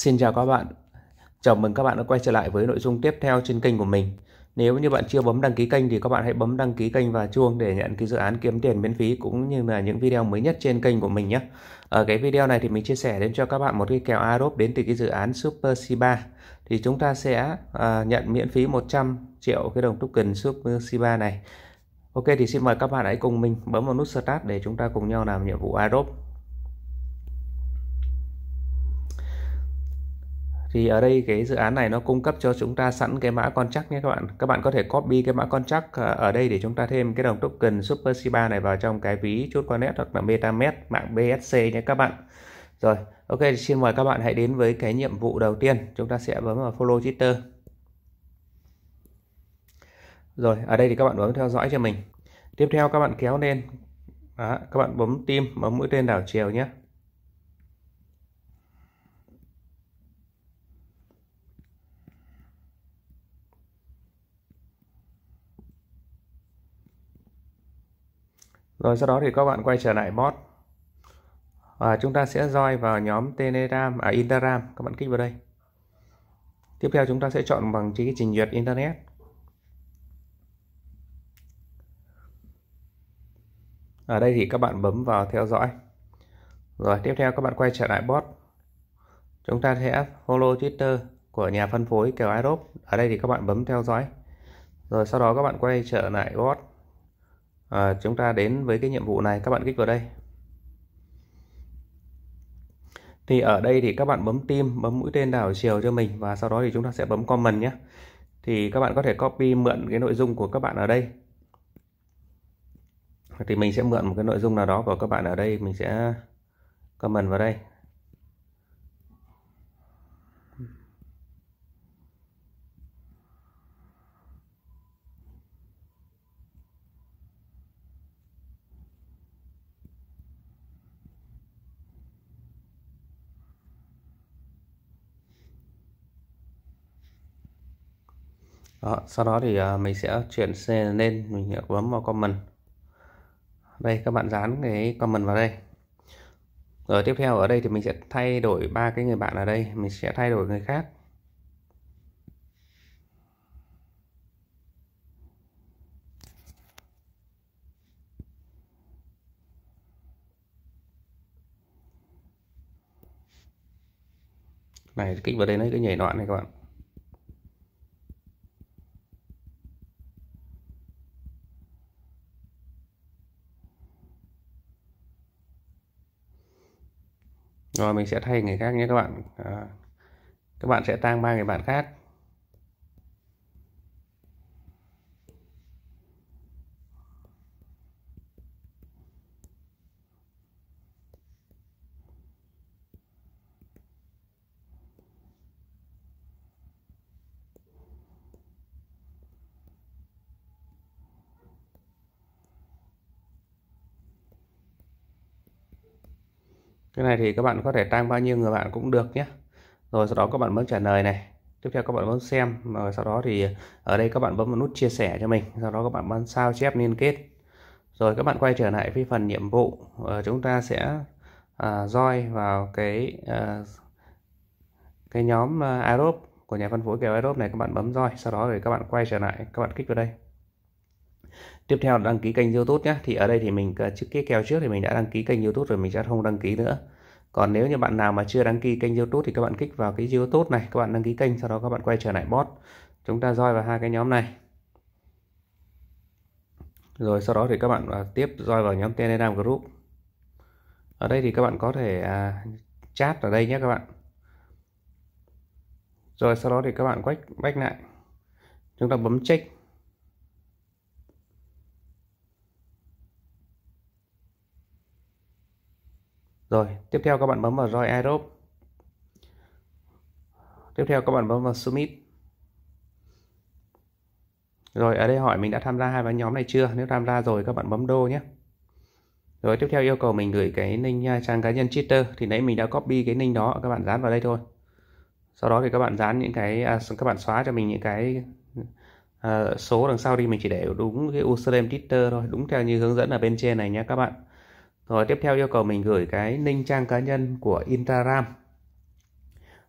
Xin chào các bạn, chào mừng các bạn đã quay trở lại với nội dung tiếp theo trên kênh của mình. Nếu như bạn chưa bấm đăng ký kênh thì các bạn hãy bấm đăng ký kênh và chuông để nhận cái dự án kiếm tiền miễn phí cũng như là những video mới nhất trên kênh của mình nhé. Ở cái video này thì mình chia sẻ đến cho các bạn một cái kèo AROP đến từ cái dự án Super Shiba. Thì chúng ta sẽ à, nhận miễn phí 100 triệu cái đồng token Super Shiba này. Ok thì xin mời các bạn hãy cùng mình bấm vào nút Start để chúng ta cùng nhau làm nhiệm vụ AROP. thì ở đây cái dự án này nó cung cấp cho chúng ta sẵn cái mã contract nhé các bạn các bạn có thể copy cái mã contract ờ, ở đây để chúng ta thêm cái đồng token Super Shiba này vào trong cái ví chốt Connect hoặc là MetaMask mạng BSC nhé các bạn rồi ok xin mời các bạn hãy đến với cái nhiệm vụ đầu tiên chúng ta sẽ bấm vào follow Twitter rồi ở đây thì các bạn bấm theo dõi cho mình tiếp theo các bạn kéo lên Đó, các bạn bấm tim bấm mũi tên đảo chiều nhé Rồi sau đó thì các bạn quay trở lại bot. Và chúng ta sẽ join vào nhóm Telegram, à Instagram, các bạn kích vào đây. Tiếp theo chúng ta sẽ chọn bằng cái trình duyệt Internet. Ở đây thì các bạn bấm vào theo dõi. Rồi tiếp theo các bạn quay trở lại bot. Chúng ta sẽ follow Twitter của nhà phân phối kiểu Aerop. Ở đây thì các bạn bấm theo dõi. Rồi sau đó các bạn quay trở lại bot à, chúng ta đến với cái nhiệm vụ này các bạn kích vào đây thì ở đây thì các bạn bấm tim bấm mũi tên đảo chiều cho mình và sau đó thì chúng ta sẽ bấm comment nhé thì các bạn có thể copy mượn cái nội dung của các bạn ở đây thì mình sẽ mượn một cái nội dung nào đó của các bạn ở đây mình sẽ comment vào đây đó, sau đó thì à, mình sẽ chuyển xe lên mình bấm vào comment đây các bạn dán cái comment vào đây rồi tiếp theo ở đây thì mình sẽ thay đổi ba cái người bạn ở đây mình sẽ thay đổi người khác này kích vào đây nó cái nhảy loạn này các bạn rồi mình sẽ thay người khác nhé các bạn à, các bạn sẽ tang ba người bạn khác cái này thì các bạn có thể tăng bao nhiêu người bạn cũng được nhé rồi sau đó các bạn bấm trả lời này tiếp theo các bạn bấm xem và sau đó thì ở đây các bạn bấm vào nút chia sẻ cho mình sau đó các bạn bấm sao chép liên kết rồi các bạn quay trở lại với phần nhiệm vụ ờ, chúng ta sẽ à, roi vào cái à, cái nhóm ờ, Aerobe của nhà phân phối kèo Aerobe này các bạn bấm roi sau đó thì các bạn quay trở lại các bạn kích vào đây tiếp theo đăng ký kênh youtube nhé thì ở đây thì mình trước cái kèo trước thì mình đã đăng ký kênh youtube rồi mình sẽ không đăng ký nữa còn nếu như bạn nào mà chưa đăng ký kênh youtube thì các bạn kích vào cái youtube này các bạn đăng ký kênh sau đó các bạn quay trở lại bot chúng ta roi vào hai cái nhóm này rồi sau đó thì các bạn à, tiếp roi vào nhóm telegram group ở đây thì các bạn có thể à, chat ở đây nhé các bạn rồi sau đó thì các bạn quách bách lại chúng ta bấm check Rồi, tiếp theo các bạn bấm vào join Aerobe. Tiếp theo các bạn bấm vào Submit. Rồi, ở đây hỏi mình đã tham gia hai nhóm này chưa? Nếu tham gia rồi các bạn bấm đô nhé. Rồi, tiếp theo yêu cầu mình gửi cái link à, trang cá nhân Twitter. Thì nãy mình đã copy cái link đó, các bạn dán vào đây thôi. Sau đó thì các bạn dán những cái, à, các bạn xóa cho mình những cái à, số đằng sau đi. Mình chỉ để đúng cái username Twitter thôi, đúng theo như hướng dẫn ở bên trên này nhé các bạn rồi tiếp theo yêu cầu mình gửi cái link trang cá nhân của Instagram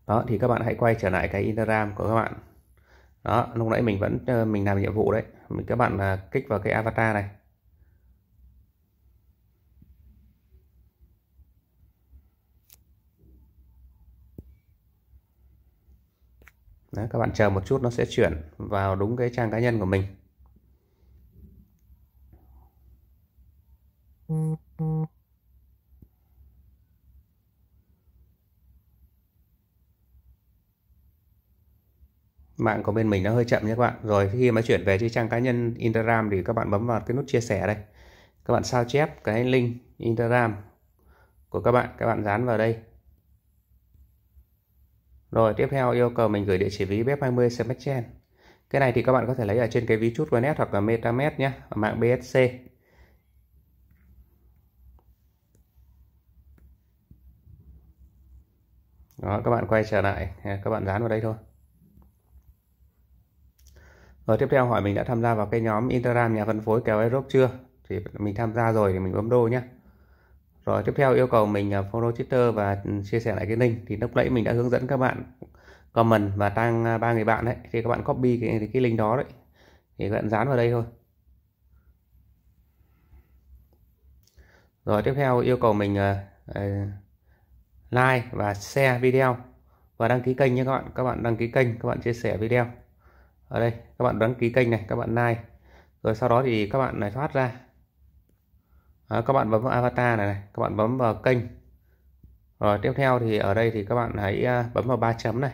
đó thì các bạn hãy quay trở lại cái Instagram của các bạn đó lúc nãy mình vẫn ờ, mình làm nhiệm vụ đấy mình các bạn ờ, kích vào cái avatar này đó các bạn chờ một chút nó sẽ chuyển vào đúng cái trang cá nhân của mình. mạng của bên mình nó hơi chậm nhé các bạn rồi khi mà chuyển về trên trang cá nhân Instagram thì các bạn bấm vào cái nút chia sẻ đây các bạn sao chép cái link Instagram của các bạn các bạn dán vào đây rồi tiếp theo yêu cầu mình gửi địa chỉ ví web 20 Smartchain cái này thì các bạn có thể lấy ở trên cái ví chút Net hoặc là MetaMask nhé ở mạng BSC đó các bạn quay trở lại các bạn dán vào đây thôi rồi tiếp theo hỏi mình đã tham gia vào cái nhóm Instagram nhà phân phối kèo Aerox chưa? Thì mình tham gia rồi thì mình bấm đô nhé. Rồi tiếp theo yêu cầu mình à, follow Twitter và chia sẻ lại cái link. Thì lúc nãy mình đã hướng dẫn các bạn comment và tăng à, ba người bạn đấy. Thì các bạn copy cái, cái link đó đấy. Thì các bạn dán vào đây thôi. Rồi tiếp theo yêu cầu mình uh, like và share video và đăng ký kênh nhé các bạn. Các bạn đăng ký kênh, các bạn chia sẻ video ở đây các bạn đăng ký kênh này các bạn like rồi sau đó thì các bạn này thoát ra à, các bạn bấm vào avatar này, này các bạn bấm vào kênh rồi tiếp theo thì ở đây thì các bạn hãy à, bấm vào ba chấm này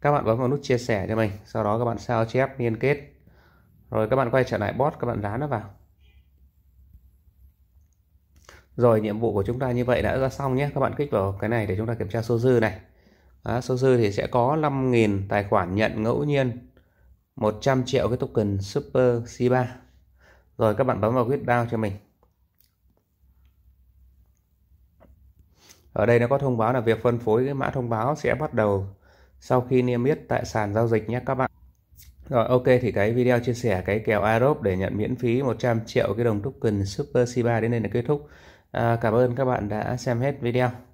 các bạn bấm vào nút chia sẻ cho mình sau đó các bạn sao chép liên kết rồi các bạn quay trở lại bot các bạn dán nó vào rồi nhiệm vụ của chúng ta như vậy đã ra xong nhé các bạn kích vào cái này để chúng ta kiểm tra số dư này à, số dư thì sẽ có 5.000 tài khoản nhận ngẫu nhiên 100 triệu cái token Super C3 rồi các bạn bấm vào quyết bao cho mình ở đây nó có thông báo là việc phân phối cái mã thông báo sẽ bắt đầu sau khi niêm yết tại sàn giao dịch nhé các bạn rồi ok thì cái video chia sẻ cái kèo arop để nhận miễn phí 100 triệu cái đồng token Super C3 đến đây là kết thúc à, cảm ơn các bạn đã xem hết video